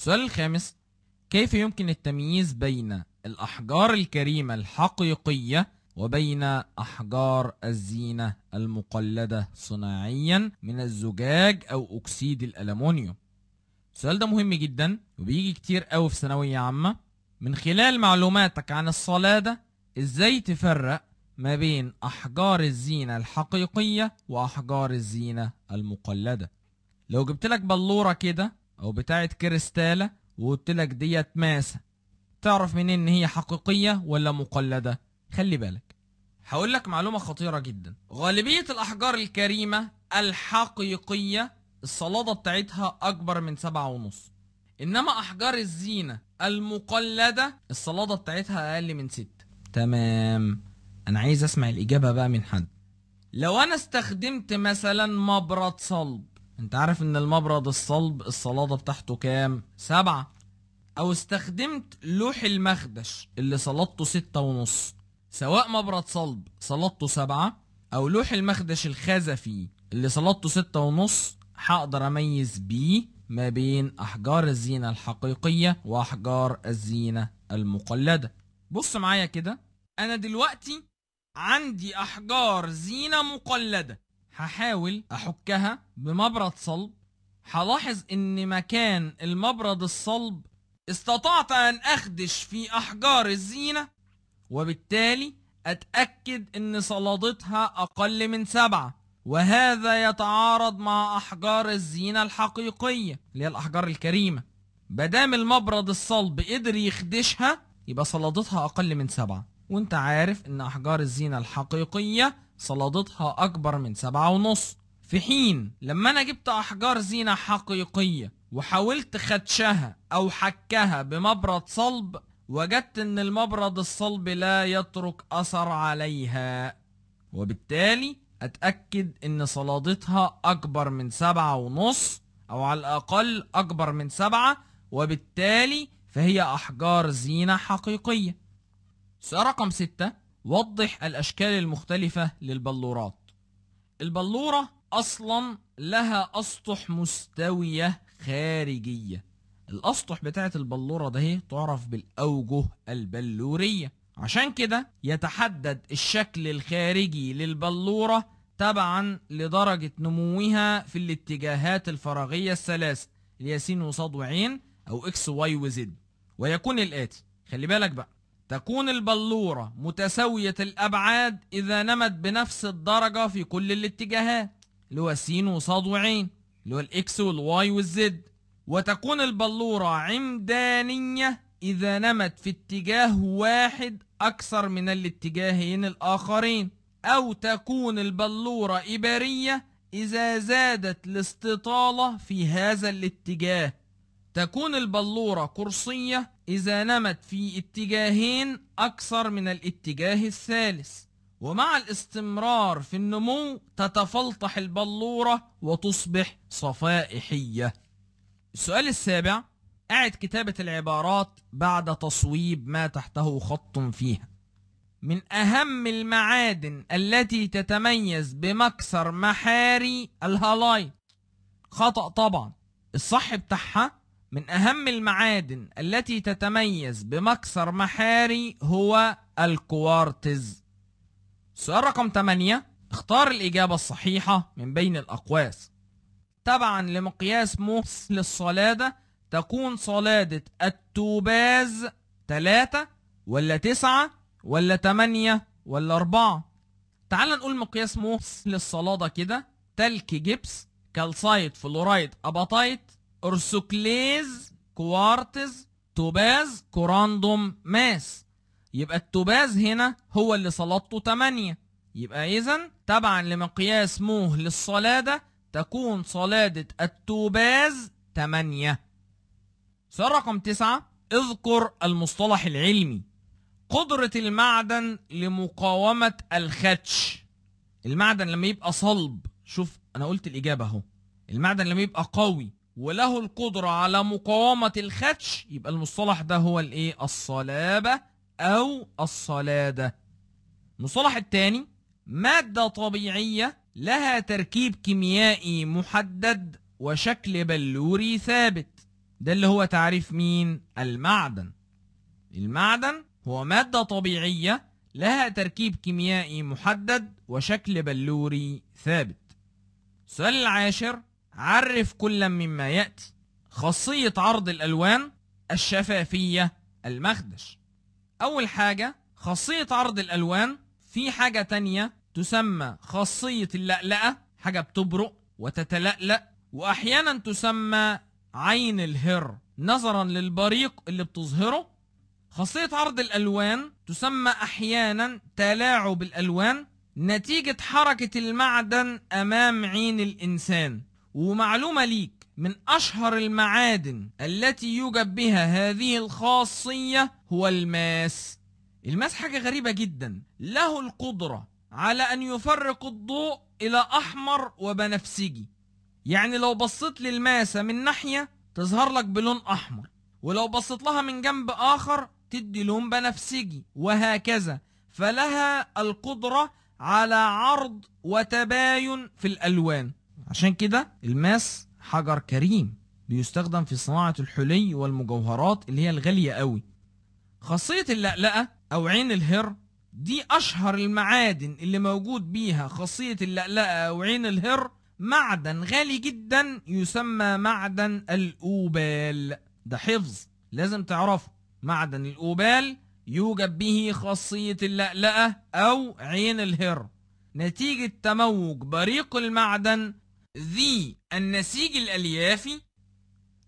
السؤال الخامس كيف يمكن التمييز بين الأحجار الكريمة الحقيقية وبين أحجار الزينة المقلدة صناعيا من الزجاج أو أكسيد الألمونيوم السؤال ده مهم جدا وبيجي كتير قوي في ثانوية عامة من خلال معلوماتك عن الصلادة ازاي تفرق ما بين أحجار الزينة الحقيقية وأحجار الزينة المقلدة لو جبت لك بلورة كده او بتاعة كريستالة وقلت لك ديت ماسة تعرف منين ان هي حقيقية ولا مقلدة خلي بالك هقول لك معلومة خطيرة جدا غالبية الاحجار الكريمة الحقيقية الصلادة بتاعتها اكبر من سبعة ونص انما احجار الزينة المقلدة الصلادة بتاعتها اقل من ستة تمام انا عايز اسمع الاجابة بقى من حد لو انا استخدمت مثلا مبرد صلب انت عارف ان المبرد الصلب الصلادة بتاعته كام؟ سبعة او استخدمت لوح المخدش اللي صلادته ستة ونص سواء مبرد صلب صلادته سبعة او لوح المخدش الخزفي اللي صلادته ستة ونص هقدر اميز بيه ما بين احجار الزينة الحقيقية واحجار الزينة المقلدة بص معايا كده انا دلوقتي عندي احجار زينة مقلدة هحاول احكها بمبرد صلب هلاحظ ان مكان المبرد الصلب استطعت ان اخدش في احجار الزينة وبالتالي اتأكد ان صلادتها اقل من سبعة وهذا يتعارض مع احجار الزينة الحقيقية اللي هي الاحجار الكريمة بدام المبرد الصلب قدر يخدشها يبقى صلادتها اقل من سبعة وانت عارف ان احجار الزينة الحقيقية صلادتها أكبر من سبعة ونص في حين لما أنا جبت أحجار زينة حقيقية وحاولت خدشها أو حكها بمبرد صلب وجدت ان المبرد الصلب لا يترك اثر عليها وبالتالي اتأكد ان صلادتها اكبر من سبعة ونص او على الاقل اكبر من سبعة وبالتالي فهي احجار زينة حقيقية سؤال رقم ستة وضح الأشكال المختلفة للبلورات البلورة أصلا لها أسطح مستوية خارجية الأسطح بتاعة البلورة ده هي تعرف بالأوجه البلورية عشان كده يتحدد الشكل الخارجي للبلورة تبعا لدرجة نموها في الاتجاهات الفراغية الثلاثة الياسين وصاد وعين أو إكس واي وزد ويكون الآتي خلي بالك بقى تكون البلورة متساوية الأبعاد إذا نمت بنفس الدرجة في كل الاتجاهات اللي هو س وص وع اللي هو الإكس والواي والزد وتكون البلورة عمدانية إذا نمت في اتجاه واحد أكثر من الاتجاهين الآخرين أو تكون البلورة إبرية إذا زادت الاستطالة في هذا الاتجاه تكون البلورة قرصية إذا نمت في اتجاهين أكثر من الاتجاه الثالث ومع الاستمرار في النمو تتفلطح البلورة وتصبح صفائحية السؤال السابع أعد كتابة العبارات بعد تصويب ما تحته خط فيها من أهم المعادن التي تتميز بمكسر محاري الهالايت خطأ طبعا الصح بتاعها من أهم المعادن التي تتميز بمكسر محاري هو الكوارتز سؤال رقم 8 اختار الإجابة الصحيحة من بين الأقواس طبعا لمقياس موس للصلادة تكون صلادة التوباز 3 ولا 9 ولا 8 ولا 4 تعال نقول مقياس موس للصلادة كده تلك جبس كالسايت فلورايد أباطايت أرسوكليز كوارتز توباز كوراندوم ماس يبقى التوباز هنا هو اللي صلادته 8 يبقى إذا تبعا لمقياس موه للصلادة تكون صلادة التوباز 8 سؤال رقم 9 اذكر المصطلح العلمي قدرة المعدن لمقاومة الخدش المعدن لما يبقى صلب شوف أنا قلت الإجابة أهو المعدن لما يبقى قوي وله القدرة على مقاومة الخدش يبقى المصطلح ده هو الايه الصلابة او الصلادة المصطلح الثاني مادة طبيعية لها تركيب كيميائي محدد وشكل بلوري ثابت ده اللي هو تعريف مين المعدن المعدن هو مادة طبيعية لها تركيب كيميائي محدد وشكل بلوري ثابت السؤال العاشر عرف كلا مما يأتي خاصية عرض الألوان الشفافية المخدش أول حاجة خاصية عرض الألوان في حاجة تانية تسمى خاصية اللألأة حاجة بتبرق وتتلألأ وأحيانا تسمى عين الهر نظرا للبريق اللي بتظهره خاصية عرض الألوان تسمى أحيانا تلاعب الألوان نتيجة حركة المعدن أمام عين الإنسان ومعلومة ليك من أشهر المعادن التي يوجد بها هذه الخاصية هو الماس الماس حاجة غريبة جدا له القدرة على أن يفرق الضوء إلى أحمر وبنفسجي يعني لو بصيت للماسة من ناحية تظهر لك بلون أحمر ولو بصيت لها من جنب آخر تدي لون بنفسجي وهكذا فلها القدرة على عرض وتباين في الألوان عشان كده الماس حجر كريم بيستخدم في صناعة الحلي والمجوهرات اللي هي الغالية قوي خاصية اللقلقة أو عين الهر دي أشهر المعادن اللي موجود بيها خاصية اللقلقة أو عين الهر معدن غالي جدا يسمى معدن الأوبال ده حفظ لازم تعرفه معدن الأوبال يوجد به خاصية اللقلقة أو عين الهر نتيجة تموج بريق المعدن ذي النسيج الأليافي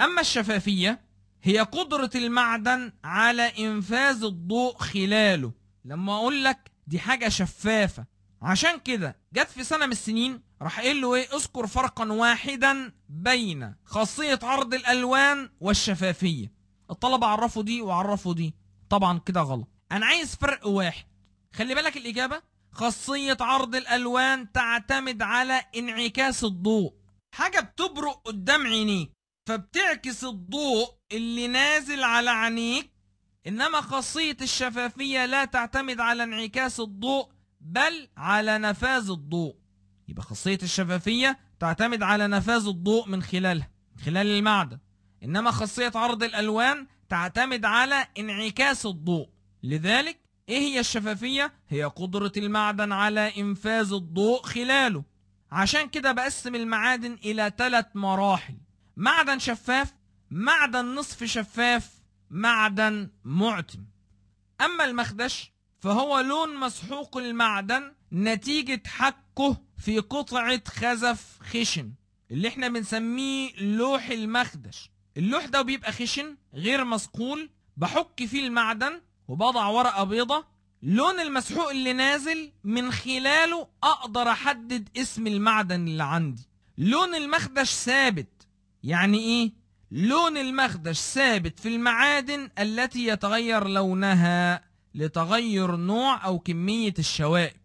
أما الشفافية هي قدرة المعدن على إنفاذ الضوء خلاله لما أقول لك دي حاجة شفافة عشان كده جت في سنة من السنين راح قايل له ايه اذكر فرقا واحدا بين خاصية عرض الألوان والشفافية الطلبة عرفوا دي وعرفوا دي طبعا كده غلط أنا عايز فرق واحد خلي بالك الإجابة خاصية عرض الألوان تعتمد على انعكاس الضوء حاجة بتبرق قدام عينيك فبتعكس الضوء اللي نازل على عينيك إنما خاصية الشفافية لا تعتمد على انعكاس الضوء بل على نفاذ الضوء يبقى خاصية الشفافية تعتمد على نفاذ الضوء من خلالها من خلال المعدن إنما خاصية عرض الألوان تعتمد على انعكاس الضوء لذلك ايه هي الشفافية؟ هي قدرة المعدن على انفاذ الضوء خلاله عشان كده بقسم المعادن الى ثلاث مراحل معدن شفاف معدن نصف شفاف معدن معتم اما المخدش فهو لون مسحوق المعدن نتيجة حكه في قطعة خزف خشن اللي احنا بنسميه لوح المخدش اللوح ده بيبقى خشن غير مسقول بحك فيه المعدن وبضع ورقة بيضة لون المسحوق اللي نازل من خلاله اقدر احدد اسم المعدن اللي عندي لون المخدش ثابت يعني ايه لون المخدش ثابت في المعادن التي يتغير لونها لتغير نوع او كمية الشوائب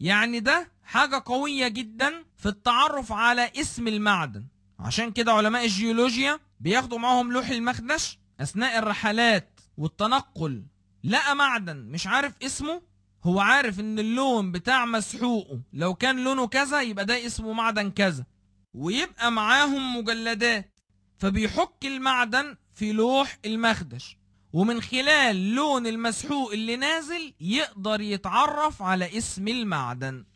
يعني ده حاجة قوية جدا في التعرف على اسم المعدن عشان كده علماء الجيولوجيا بياخدوا معاهم لوح المخدش اثناء الرحلات والتنقل لقى معدن مش عارف اسمه هو عارف ان اللون بتاع مسحوقه لو كان لونه كذا يبقى ده اسمه معدن كذا ويبقى معاهم مجلدات فبيحك المعدن في لوح المخدش ومن خلال لون المسحوق اللي نازل يقدر يتعرف على اسم المعدن